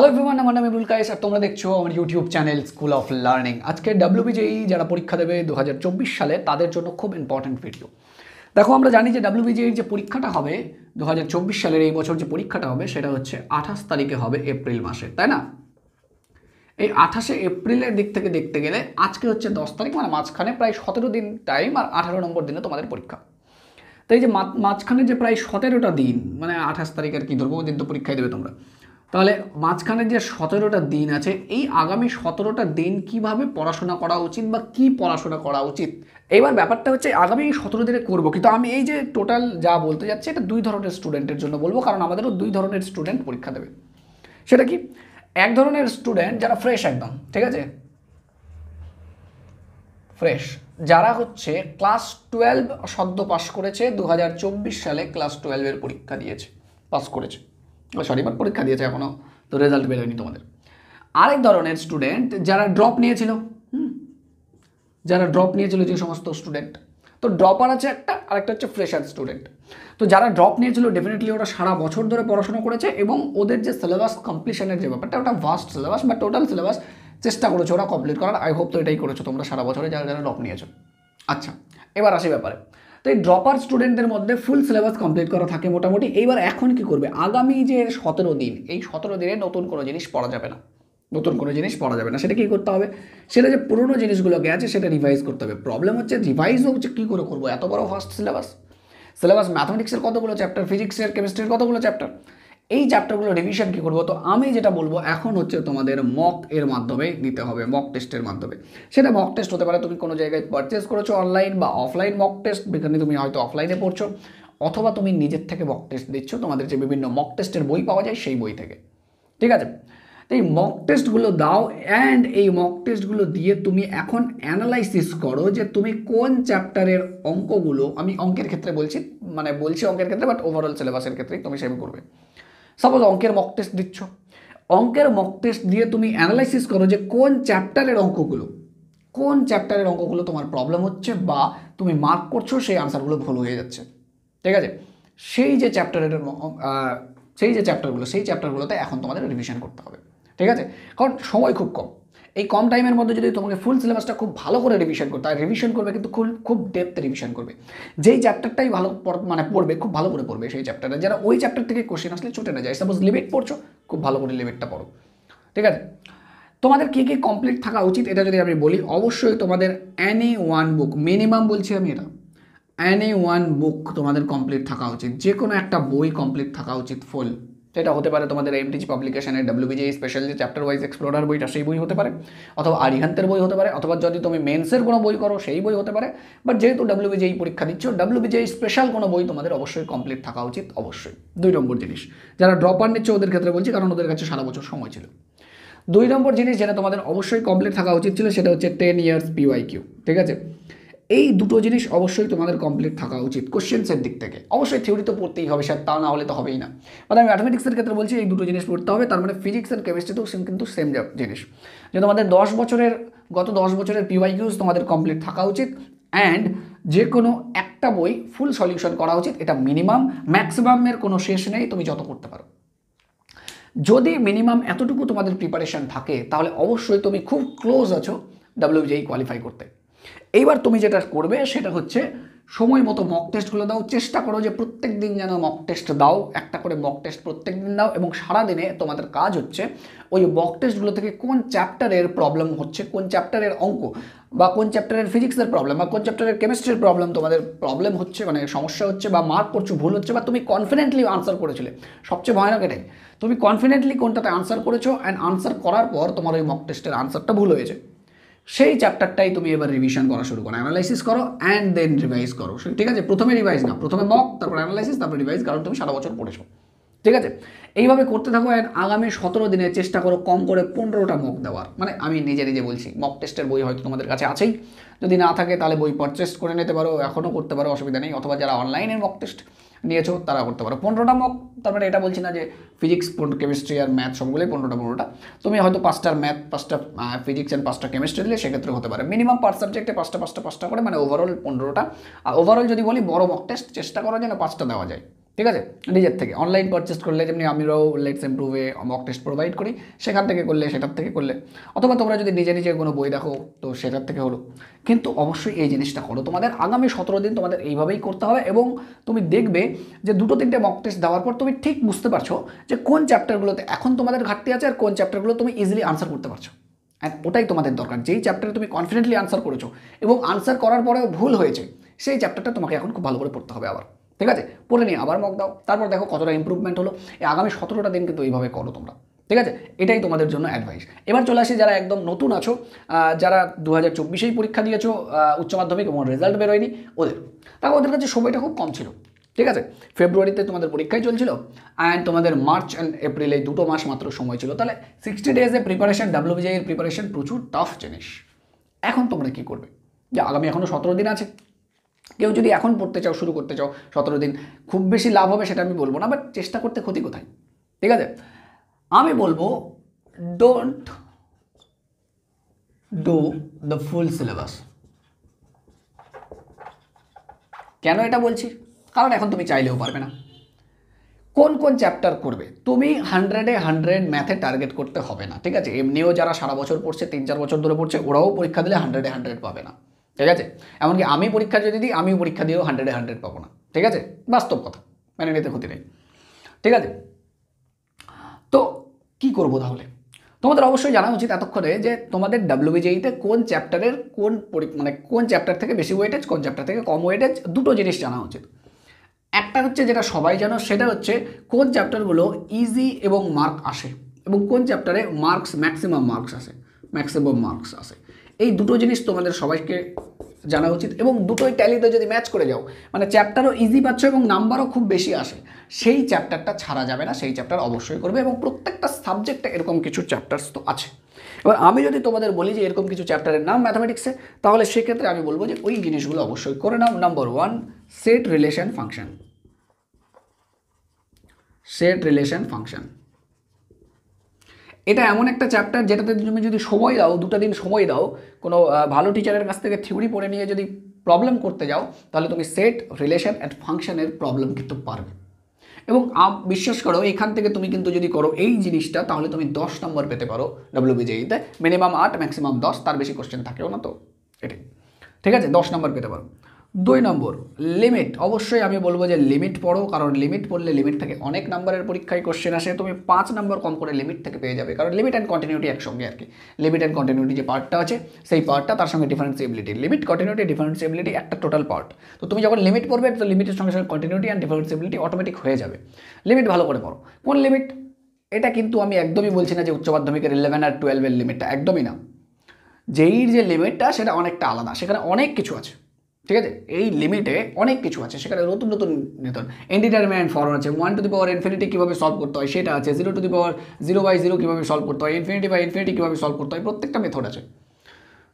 hello everyone আমার নাম ইমরুল কায়েস আর তোমরা দেখছো আমার YouTube channel school of learning আজকে ডাব্লিউবিজেই e যারা পরীক্ষা দেবে দু সালে তাদের জন্য খুব ইম্পর্ট্যান্ট ভিডিও দেখো আমরা জানি যে ডাব্লিউবিজের e যে পরীক্ষাটা হবে দু সালের এই বছর যে পরীক্ষাটা হবে সেটা হচ্ছে আঠাশ তারিখে হবে এপ্রিল মাসে তাই না এই আঠাশে এপ্রিলের দিক থেকে দেখতে গেলে আজকে হচ্ছে দশ তারিখ মানে মাঝখানে প্রায় সতেরো দিন টাইম আর আঠারো নম্বর দিনে তোমাদের পরীক্ষা তাই যে মাঝখানে যে প্রায় সতেরোটা দিন মানে আঠাশ তারিখ আর কি ধরবো দিন তো পরীক্ষায় দেবে তোমরা তাহলে মাঝখানে যে সতেরোটা দিন আছে এই আগামী সতেরোটা দিন কিভাবে পড়াশোনা করা উচিত বা কি পড়াশোনা করা উচিত এবার ব্যাপারটা হচ্ছে আগামী সতেরো দিনে করবো কিন্তু আমি এই যে টোটাল যা বলতে যাচ্ছি এটা দুই ধরনের স্টুডেন্টের জন্য বলবো কারণ আমাদেরও দুই ধরনের স্টুডেন্ট পরীক্ষা দেবে সেটা কি এক ধরনের স্টুডেন্ট যারা ফ্রেশ একদম ঠিক আছে ফ্রেশ যারা হচ্ছে ক্লাস টুয়েলভ সদ্য পাশ করেছে দু সালে ক্লাস টুয়েলভের পরীক্ষা দিয়েছে পাস করেছে সরি শনিবার পরীক্ষা দিয়েছে এখনও তো রেজাল্ট বেরোয়নি তোমাদের আরেক ধরনের স্টুডেন্ট যারা ড্রপ নিয়েছিল যারা ড্রপ নিয়েছিল যে সমস্ত স্টুডেন্ট তো ড্রপার আছে একটা আরেকটা হচ্ছে ফ্রেশার স্টুডেন্ট তো যারা ড্রপ নিয়েছিল ডেফিনেটলি ওরা সারা বছর ধরে পড়াশোনা করেছে এবং ওদের যে সিলেবাস কমপ্লিশনের যে ব্যাপারটা ওটা ভাস্ট সিলেবাস বা টোটাল সিলেবাস চেষ্টা করেছো ওরা কমপ্লিট করার আই হোপ তো এটাই করেছো তোমরা সারা বছরে যারা যারা ড্রপ নিয়েছো আচ্ছা এবার আসি ব্যাপারে তো এই ড্রপার স্টুডেন্টদের মধ্যে ফুল সিলেবাস কমপ্লিট করা থাকে মোটামুটি এইবার এখন কি করবে আগামী যে সতেরো দিন এই সতেরো দিনে নতুন কোনো জিনিস পড়া যাবে না নতুন কোনো জিনিস পড়া যাবে না সেটা কী করতে হবে সেটা যে পুরনো জিনিসগুলোকে আছে সেটা রিভাইজ করতে হবে প্রবলেম হচ্ছে রিভাইজ হচ্ছে কী করে করবো এত বড় ফার্স্ট সিলেবাস সিলেবাস ম্যাথমেটিক্সের কতগুলো চ্যাপ্টার ফিজিক্সের কেমিস্ট্রির কতগুলো চ্যাপ্টার এই চ্যাপ্টারগুলো রিভিশন কী করবো তো আমি যেটা বলবো এখন হচ্ছে তোমাদের মক এর মাধ্যমে দিতে হবে মক টেস্টের মাধ্যমে সেটা মক টেস্ট হতে পারে তুমি কোনো জায়গায় পারচেস করেছো অনলাইন বা অফলাইন মক টেস্ট যেখানে তুমি হয়তো অফলাইনে পড়ছো অথবা তুমি নিজের থেকে মক টেস্ট দিচ্ছ তোমাদের যে বিভিন্ন মক টেস্টের বই পাওয়া যায় সেই বই থেকে ঠিক আছে এই মক টেস্টগুলো দাও অ্যান্ড এই মক টেস্টগুলো দিয়ে তুমি এখন অ্যানালাইসিস করো যে তুমি কোন চ্যাপ্টারের অঙ্কগুলো আমি অঙ্কের ক্ষেত্রে বলছি মানে বলছি অঙ্কের ক্ষেত্রে বাট ওভারঅল সিলেবাসের ক্ষেত্রেই তুমি সেভ করবে সাপোজ অঙ্কের মক টেস্ট দিচ্ছ অঙ্কের মক টেস্ট দিয়ে তুমি অ্যানালাইসিস করো যে কোন চ্যাপ্টারের অঙ্কগুলো কোন চ্যাপ্টারের অঙ্কগুলো তোমার প্রবলেম হচ্ছে বা তুমি মার্ক করছো সেই আনসারগুলো ভুল হয়ে যাচ্ছে ঠিক আছে সেই যে চ্যাপ্টারের সেই যে চ্যাপ্টারগুলো সেই চ্যাপ্টারগুলোতে এখন তোমাদের রিভিশন করতে হবে ঠিক আছে কারণ সময় খুব কম এই কম টাইমের মধ্যে যদি তোমাকে ফুল সিলেবাসটা খুব ভালো করে রিভিশন করতে হয় রিভিশন করবে কিন্তু খুব খুব ডেপথে রিভিশন করবে যেই চ্যাপ্টারটাই ভালো মানে পড়বে খুব ভালো করে পড়বে সেই চ্যাপ্টারটা যারা ওই চ্যাপ্টার থেকে কোশ্চেন আসলে ছুটে না যায় সাপোজ লিমিট পড়ছো খুব ভালো করে লিমিটটা পড়ো ঠিক আছে তোমাদের কী কী কমপ্লিট থাকা উচিত এটা যদি আমি বলি অবশ্যই তোমাদের অ্যানি ওয়ান বুক মিনিমাম বলছি আমি এটা অ্যানি ওয়ান বুক তোমাদের কমপ্লিট থাকা উচিত যে কোনো একটা বই কমপ্লিট থাকা উচিত ফুল সেটা হতে পারে তোমাদের এমটিজি পাবলিকেশনের ডাব্লিউবিজি স্পেশাল যে চ্যাপ্টার ওয়াইজ এক্সপ্লোরার বইটা সেই বই হতে পারে অথবা আরিহান্তের বই হতে পারে অথবা যদি তুমি মেন্সের কোনো বই করো সেই বই হতে পারে বাট যেহেতু ডাব্লিউবিজি পরীক্ষা দিচ্ছ ডাব্লিউবিজি স্পেশাল কোনো বই তোমাদের অবশ্যই কমপ্লিট থাকা উচিত অবশ্যই দুই নম্বর জিনিস যারা ড্রপ আর নিচ্ছে ওদের ক্ষেত্রে বলছি কারণ ওদের কাছে সারা বছর সময় ছিল দুই নম্বর জিনিস যেটা তোমাদের অবশ্যই কমপ্লিট থাকা উচিত ছিল সেটা হচ্ছে টেন ইয়ার্স পিওয়াই কিউ ঠিক আছে এই দুটো জিনিস অবশ্যই তোমাদের কমপ্লিট থাকা উচিত কোশ্চেন্সের দিক থেকে অবশ্যই থিওরি তো পড়তেই হবে স্যার তা না হলে তো হবেই না মানে আমি ম্যাথমেটিক্সের ক্ষেত্রে বলছি এই দুটো জিনিস পড়তে হবে তার মানে ফিজিক্স আর কেমিস্ট্রিতেও কিন্তু সেম জিনিস যে তোমাদের দশ বছরের গত দশ বছরের পিওয়াইকিউজ তোমাদের কমপ্লিট থাকা উচিত অ্যান্ড যে কোনো একটা বই ফুল সলিউশন করা উচিত এটা মিনিমাম ম্যাক্সিমামের কোনো শেষ নেই তুমি যত করতে পারো যদি মিনিমাম এতটুকু তোমাদের প্রিপারেশান থাকে তাহলে অবশ্যই তুমি খুব ক্লোজ আছো ডাব্লিউবিআই কোয়ালিফাই করতে এইবার তুমি যেটা করবে সেটা হচ্ছে সময় মতো মক টেস্টগুলো দাও চেষ্টা করো যে প্রত্যেক দিন যেন মক টেস্ট দাও একটা করে মক টেস্ট প্রত্যেক দিন দাও এবং সারাদিনে তোমাদের কাজ হচ্ছে ওই মক টেস্টগুলো থেকে কোন চ্যাপ্টারের প্রবলেম হচ্ছে কোন চ্যাপ্টারের অঙ্ক বা কোন চ্যাপ্টারের ফিজিক্সের প্রবলেম বা কোন চ্যাপ্টারের কেমিস্ট্রির প্রবলেম তোমাদের প্রবলেম হচ্ছে মানে সমস্যা হচ্ছে বা মার্ক করছো ভুল হচ্ছে বা তুমি কনফিডেন্টলি আনসার করেছিলে সবচেয়ে ভয়ানক এটাই তুমি কনফিডেন্টলি কোনটাতে আনসার করেছো অ্যান্ড আনসার করার পর তোমার ওই মক টেস্টের আনসারটা ভুল হয়েছে সেই চ্যাপ্টারটাই তুমি এবার রিভিশন করা শুরু করো অ্যানালাইসিস করো অ্যান্ড দেন রিভাইজ করো ঠিক আছে প্রথমে রিভাইজ না প্রথমে মক তারপর অ্যানালাইসিস তারপর রিভাইজ কারণ তুমি সারা বছর পড়েছো ঠিক আছে এইভাবে করতে থাকো অ্যান্ড আগামী সতেরো দিনের চেষ্টা করো কম করে পনেরোটা মক দেওয়ার মানে আমি নিজে নিজে বলছি মক টেস্টের বই হয়তো তোমাদের কাছে আছেই যদি না থাকে তাহলে বই পারচেস করে নিতে পারো এখনও করতে পারো অসুবিধা নেই অথবা যারা অনলাইনের মক টেস্ট নিয়েছো তারা করতে পারো পনেরোটা মক তারপরে মানে এটা বলছি না যে ফিজিক্স কেমিস্ট্রি আর ম্যাথ সবগুলোই পনেরোটা পনেরোটা তুমি হয়তো পাঁচটার ম্যাথ পাঁচটা ফিজিক্স অ্যান্ড পাঁচটা কেমিস্ট্রি দিলে সেক্ষেত্রে হতে পারে মিনিমাম পার সাবজেক্টে পাঁচটা পাঁচটা পাঁচটা করে মানে ওভারঅল পনেরোটা আর ওভারঅল যদি বলি বড় মক টেস্ট চেষ্টা করা যেন পাঁচটা দেওয়া যায় ঠিক আছে নিজের থেকে অনলাইন পারচেস করলে যেমনি আমিরাও লেটস ইমপ্রুভে মক টেস্ট প্রোভাইড করি সেখান থেকে করলে সেটার থেকে করলে অথবা তোমরা যদি নিজে নিজে কোনো বই দেখো তো সেটার থেকে হলো কিন্তু অবশ্যই এই জিনিসটা করো তোমাদের আগামী সতেরো দিন তোমাদের এইভাবেই করতে হবে এবং তুমি দেখবে যে দুটো তিনটে মক টেস্ট দেওয়ার পর তুমি ঠিক বুঝতে পারছো যে কোন চ্যাপ্টারগুলোতে এখন তোমাদের ঘাটতি আছে আর কোন চ্যাপ্টারগুলো তুমি ইজিলি আনসার করতে পারছো অ্যান্ড ওটাই তোমাদের দরকার যেই চ্যাপ্টারে তুমি কনফিডেন্টলি আনসার করেছো এবং আনসার করার পরেও ভুল হয়েছে সেই চ্যাপ্টারটা তোমাকে এখন খুব ভালো করে পড়তে হবে আবার ঠিক আছে পড়ে নিয়ে আবার মক দাও তারপর দেখো কতটা ইম্প্রুভমেন্ট হলো আগামী সতেরোটা দিন কিন্তু এইভাবে করো তোমরা ঠিক আছে এটাই তোমাদের জন্য অ্যাডভাইস এবার চলে আসি যারা একদম নতুন আছো যারা দু হাজার চব্বিশেই পরীক্ষা দিয়েছো উচ্চ মাধ্যমিক এবং রেজাল্ট বেরোয়নি ওদের তাও ওদের কাছে সময়টা খুব কম ছিল ঠিক আছে ফেব্রুয়ারিতে তোমাদের পরীক্ষাই চলছিল অ্যান্ড তোমাদের মার্চ অ্যান্ড এপ্রিল এই দুটো মাস মাত্র সময় ছিল তাহলে সিক্সটি ডেজে প্রিপারেশন ডাব্লিউবিজিআইয়ের প্রিপারেশন প্রচুর টাফ জিনিস এখন তোমরা কী করবে যে আগামী এখনও সতেরো দিন আছে কেউ যদি এখন পড়তে চাও শুরু করতে চাও সতেরো দিন খুব বেশি লাভ হবে সেটা আমি বলবো না বাট চেষ্টা করতে ক্ষতি কোথায় ঠিক আছে আমি বলবো don't do the full syllabus কেন এটা বলছি কারণ এখন তুমি চাইলেও পারবে না কোন কোন চ্যাপ্টার করবে তুমি হান্ড্রেডে হান্ড্রেড ম্যাথে টার্গেট করতে হবে না ঠিক আছে এমনিও যারা সারা বছর পড়ছে তিন চার বছর ধরে পড়ছে ওরাও পরীক্ষা দিলে হান্ড্রেডে হান্ড্রেড পাবে না ঠিক আছে এমনকি আমি পরীক্ষা যদি দিই আমি পরীক্ষা দিয়েও হান্ড্রেডে হান্ড্রেড পাবো না ঠিক আছে বাস্তব কথা মানে নিতে ক্ষতি নেই ঠিক আছে তো কি করব তাহলে তোমাদের অবশ্যই জানা উচিত এতক্ষণে যে তোমাদের ডাব্লিউবিজিইতে e কোন চ্যাপ্টারের কোন মানে কোন চ্যাপ্টার থেকে বেশি ওয়েটেজ কোন চ্যাপ্টার থেকে কম ওয়েটেজ দুটো জিনিস জানা উচিত একটা হচ্ছে যেটা সবাই জানো সেটা হচ্ছে কোন চ্যাপ্টারগুলো ইজি এবং মার্ক আসে এবং কোন চ্যাপ্টারে মার্কস ম্যাক্সিমাম মার্কস আসে ম্যাক্সিমাম মার্কস আসে এই দুটো জিনিস তোমাদের সবাইকে জানা উচিত এবং দুটোই ট্যালিতে যদি ম্যাচ করে যাও মানে চ্যাপ্টারও ইজি পাচ্ছ এবং নাম্বারও খুব বেশি আসে সেই চ্যাপ্টারটা ছাড়া যাবে না সেই চ্যাপ্টার অবশ্যই করবে এবং প্রত্যেকটা সাবজেক্টে এরকম কিছু চ্যাপ্টার্স তো আছে এবার আমি যদি তোমাদের বলি যে এরকম কিছু চ্যাপ্টারের নাম ম্যাথামেটিক্সে তাহলে সেক্ষেত্রে আমি বলবো যে ওই জিনিসগুলো অবশ্যই করে নাও number one set relation function set relation function এটা এমন একটা চ্যাপ্টার যেটাতে তুমি যদি সময় দাও দুটা দিন সময় দাও কোনো ভালো টিচারের কাছ থেকে থিওরি পড়ে নিয়ে যদি প্রবলেম করতে যাও তাহলে তুমি সেট রিলেশন অ্যান্ড ফাংশনের প্রবলেম কিন্তু পারবে এবং বিশ্বাস করো এখান থেকে তুমি কিন্তু যদি করো এই জিনিসটা তাহলে তুমি দশ নম্বর পেতে পারো ডাব্লিউবিজেইতে মিনিমাম আট ম্যাক্সিমাম দশ তার বেশি কোশ্চেন থাকেও না তো এটাই ঠিক আছে দশ নম্বর পেতে পারো দুই নম্বর লিমিট অবশ্যই আমি বলবো যে লিমিট পড়ো কারণ লিমিট পড়লে লিমিট থেকে অনেক নাম্বারের পরীক্ষায় কোশ্চেন আসে তুমি পাঁচ নম্বর কম করে লিমিট থেকে পেয়ে যাবে কারণ লিমিট অ্যান্ড কন্টিনিউটি একসঙ্গে আর কি লিমিট অ্যান্ড কন্টিনিউটি যে পার্টটা আছে সেই পার্টটা তার সঙ্গে ডিফারেন্সিবিলিটি লিমিট কন্টিনিউটি ডিফারেন্সিবিলিটি একটা টোটাল পার্ট তো তুমি যখন লিমিট পড়বে তো লিমিটের সঙ্গে সঙ্গে কন্টিনিউটি অ্যান্ড ডিফারেন্সিবিলিটি অটোমেটিক হয়ে যাবে লিমিট ভালো করে পড়ো কোন লিমিট এটা কিন্তু আমি একদমই বলছি না যে উচ্চ মাধ্যমিকের ইলেভেন আর টুয়েলভের লিমিটটা একদমই না যেই যে লিমিটটা সেটা অনেকটা আলাদা সেখানে অনেক কিছু আছে ঠিক আছে এই লিমিটে অনেক কিছু আছে সেখানে নতুন নতুন নেতন এন্টারটেনমেন্ট ফর্ম আছে one to the power infinity কীভাবে সলভ করতে হয় সেটা আছে zero to the power zero by zero কীভাবে সলভ করতে হয় ইনফিনিটি বাই ইনফিনিটি কীভাবে সলভ করতে হয় প্রত্যেকটা মেথড আছে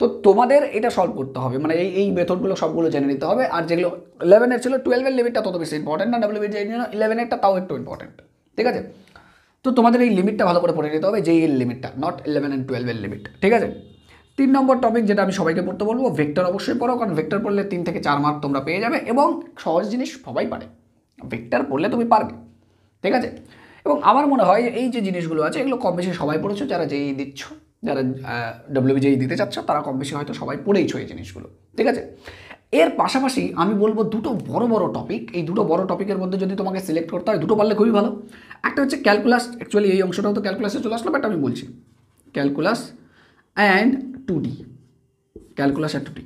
তো তোমাদের এটা সলভ করতে হবে মানে এই এই মেথডগুলো সবগুলো জেনে নিতে হবে আর যেগুলো ইলেভেনের ছিল টুয়েলভের লিমিটটা তত বেশি ইম্পর্টেন্ট না ডাব্লিউ বিজে ইলেভেনেরটা তাও একটু ইম্পর্টেন্ট ঠিক আছে তো তোমাদের এই লিমিটটা ভালো করে পড়ে নিতে হবে যে এই লিমিটটা নট ইলেভেন অ্যান্ড টুয়েলভের লিমিট ঠিক আছে তিন নম্বর টপিক যেটা আমি সবাইকে পড়তে বলবো ভেক্টর অবশ্যই পড়ো কারণ ভেক্টর পড়লে তিন থেকে চার মার্ক তোমরা পেয়ে যাবে এবং সহজ জিনিস সবাই পারে ভেক্টর পড়লে তুমি পারবে ঠিক আছে এবং আমার মনে হয় এই যে জিনিসগুলো আছে এগুলো কম বেশি সবাই পড়েছো যারা যেই দিচ্ছ যারা ডব্লিউবিজেই দিতে চাচ্ছ তারা কম বেশি হয়তো সবাই পড়েইছো এই জিনিসগুলো ঠিক আছে এর পাশাপাশি আমি বলবো দুটো বড় বড় টপিক এই দুটো বড় টপিকের মধ্যে যদি তোমাকে সিলেক্ট করতে হয় দুটো পারলে খুবই ভালো একটা হচ্ছে ক্যালকুলাস অ্যাকচুয়ালি এই অংশটাও তো ক্যালকুলাসে চলে আসলো বাট আমি বলছি calculus and two D calculus and two D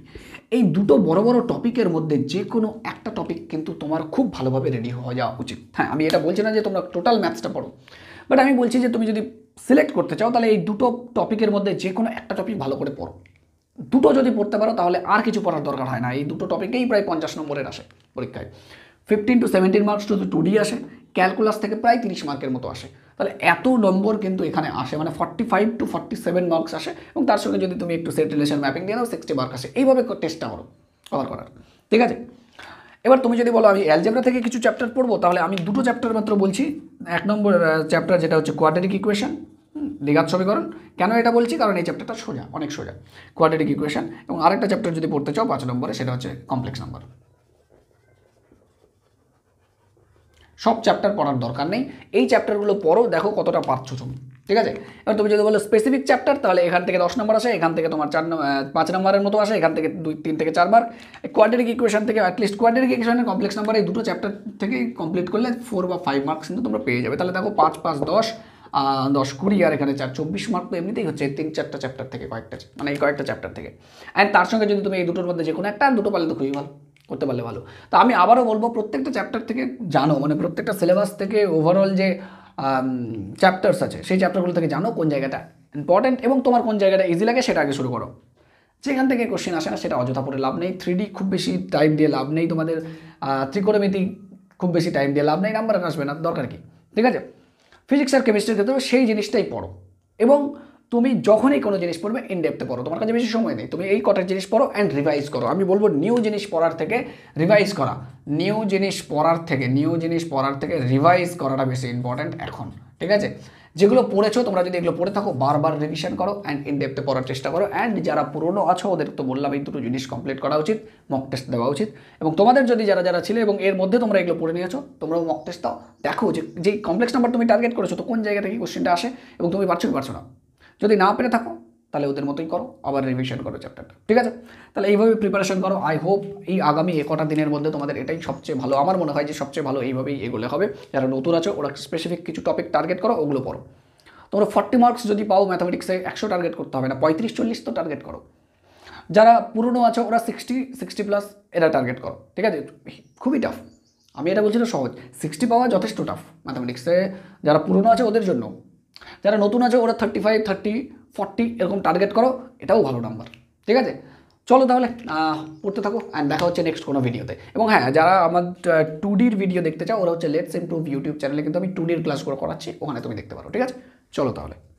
এই দুটো বড় বড় টপিকের মধ্যে যে কোনো একটা টপিক কিন্তু তোমার খুব ভালোভাবে রেডি হওয়া যাওয়া উচিত হ্যাঁ আমি এটা বলছি না যে তোমরা টোটাল ম্যাথসটা পড়ো বাট আমি বলছি যে তুমি যদি সিলেক্ট করতে চাও তাহলে এই দুটো টপিকের মধ্যে যে কোনো একটা টপিক ভালো করে পড়ো দুটো যদি পড়তে পারো তাহলে আর কিছু পড়ার দরকার হয় না এই দুটো টপিকেই প্রায় পঞ্চাশ নম্বরের আসে পরীক্ষায় fifteen to seventeen marks to two D আসে ক্যালকুলাস থেকে প্রায় তিরিশ মার্কের মতো আসে তাহলে এত নম্বর কিন্তু এখানে আসে মানে forty five to forty seven marks আসে এবং তার সঙ্গে যদি তুমি একটু সেট রিলেশন ম্যাপিং দিয়ে দাও সিক্সটি মার্ক আসে এইভাবে টেস্টটা করো কভার করার ঠিক আছে এবার তুমি যদি বলো আমি অ্যালজেব্রা থেকে কিছু চ্যাপ্টার পড়বো তাহলে আমি দুটো চ্যাপ্টার মাত্র বলছি এক নম্বর চ্যাপ্টার যেটা হচ্ছে কোয়াড্রেটিক ইকুয়েশন দীঘাত সমীকরণ কেন এটা বলছি কারণ এই চ্যাপ্টারটা সোজা অনেক সোজা কোয়াড্রেটিক ইকুয়েশন এবং আরেকটা চ্যাপ্টার যদি পড়তে চাও পাঁচ নম্বরে সেটা হচ্ছে কমপ্লেক্স নম্বর সব চ্যাপ্টার পড়ার দরকার নেই এই চ্যাপ্টারগুলো পড়ো দেখো কতটা পারছো তুমি ঠিক আছে এবার তুমি যদি বলো স্পেসিফিক চ্যাপ্টার তাহলে এখান থেকে দশ নম্বর আসে এখান থেকে তোমার চার পাঁচ নম্বরের মতো আসে এখান থেকে দুই তিন থেকে চারবার কোয়াড্রেটিক ইকুয়েশন থেকে অ্যাটলিস্ট কোয়াড্রেটিক ইকুয়েশনের কমপ্লেক্স নাম্বার এই দুটো চ্যাপ্টার থেকে কমপ্লিট করলে ফোর বা ফাইভ মার্কস কিন্তু তোমরা পেয়ে যাবে তাহলে দেখো পাঁচ পাঁচ দশ দশ কুড়ি আর এখানে চার চব্বিশ মার্ক তো এমনিতেই হচ্ছে তিন চারটা চ্যাপ্টার থেকে কয়েকটা মানে এই কয়েকটা চ্যাপ্টার থেকে অ্যান্ড তার সঙ্গে যদি তুমি এই দুটোর মধ্যে যে কোনো একটা দুটো পালে তো খুবই ভালো করতে পারলে ভালো তা আমি আবারও বলবো প্রত্যেকটা চ্যাপ্টার থেকে জানো মানে প্রত্যেকটা সিলেবাস থেকে ওভারঅল যে চ্যাপ্টার্স আছে সেই চ্যাপ্টারগুলো থেকে জানো কোন জায়গাটা ইম্পর্ট্যান্ট এবং তোমার কোন জায়গাটা ইজি লাগে সেটা আগে শুরু করো যেখান থেকে কোশ্চেন আসে না সেটা অযথা পড়ে লাভ নেই থ্রি খুব বেশি টাইম দিয়ে লাভ নেই তোমাদের ত্রিকোণমিতি খুব বেশি টাইম দিয়ে লাভ নেই নাম্বার আসবে না দরকার কি ঠিক আছে ফিজিক্স আর কেমিস্ট্রির তো সেই জিনিসটাই পড়ো এবং তুমি যখনই কোনো জিনিস পড়বে ইনডেপথে পড়ো তোমার কাছে বেশি সময় নেই তুমি এই কটা জিনিস পড়ো অ্যান্ড রিভাইজ করো আমি বলবো নিউ জিনিস পড়ার থেকে রিভাইজ করা নিউ জিনিস পড়ার থেকে নিউ জিনিস পড়ার থেকে রিভাইজ করাটা বেশি ইম্পর্ট্যান্ট এখন ঠিক আছে যেগুলো পড়েছো তোমরা যদি এগুলো পড়ে থাকো বারবার রিভিশন করো অ্যান্ড ইনডেপথে পড়ার চেষ্টা করো অ্যান্ড যারা পুরনো আছো ওদের তো বললাম এই দুটো জিনিস কমপ্লিট করা উচিত মক টেস্ট দেওয়া উচিত এবং তোমাদের যদি যারা যারা ছিল এবং এর মধ্যে তোমরা এগুলো পড়ে নিয়েছো তোমরাও মক টেস্ট দাও দেখো যে যেই কমপ্লেক্স নাম্বার তুমি টার্গেট করেছো তো কোন জায়গা থেকে কোশ্চেনটা আসে এবং তুমি পারছো কি পারছো না যদি না পেরে থাকো তাহলে ওদের মতোই করো আবার রিভিশন করো চ্যাপ্টারটা ঠিক আছে তাহলে এইভাবে প্রিপারেশন করো আই হোপ এই আগামী একটা দিনের মধ্যে তোমাদের এটাই সবচেয়ে ভালো আমার মনে হয় যে সবচেয়ে ভালো এইভাবেই এগুলো হবে যারা নতুন আছো ওরা স্পেসিফিক কিছু টপিক টার্গেট করো ওগুলো পড়ো তোমরা ফর্টি মার্কস যদি পাও ম্যাথামেটিক্সে একশো টার্গেট করতে হবে না পঁয়ত্রিশ চল্লিশ তো টার্গেট করো যারা পুরনো আছে ওরা সিক্সটি সিক্সটি প্লাস এরা টার্গেট করো ঠিক আছে খুবই টাফ আমি এটা বলছি না সহজ সিক্সটি পাওয়া যথেষ্ট টাফ ম্যাথামেটিক্সে যারা পুরনো আছে ওদের জন্য যারা নতুন আছে ওরা থার্টি ফাইভ থার্টি ফর্টি এরকম টার্গেট করো এটাও ভালো নাম্বার ঠিক আছে চলো তাহলে করতে থাকো অ্যান্ড দেখা হচ্ছে নেক্সট কোনো ভিডিওতে এবং হ্যাঁ যারা আমার টু ডির ভিডিও দেখতে চাও ওরা হচ্ছে লেটস ইমপ্রুভ ইউটিউব চ্যানেলে কিন্তু আমি টু ডির ক্লাসগুলো করাচ্ছি ওখানে তুমি দেখতে পারো ঠিক আছে চলো তাহলে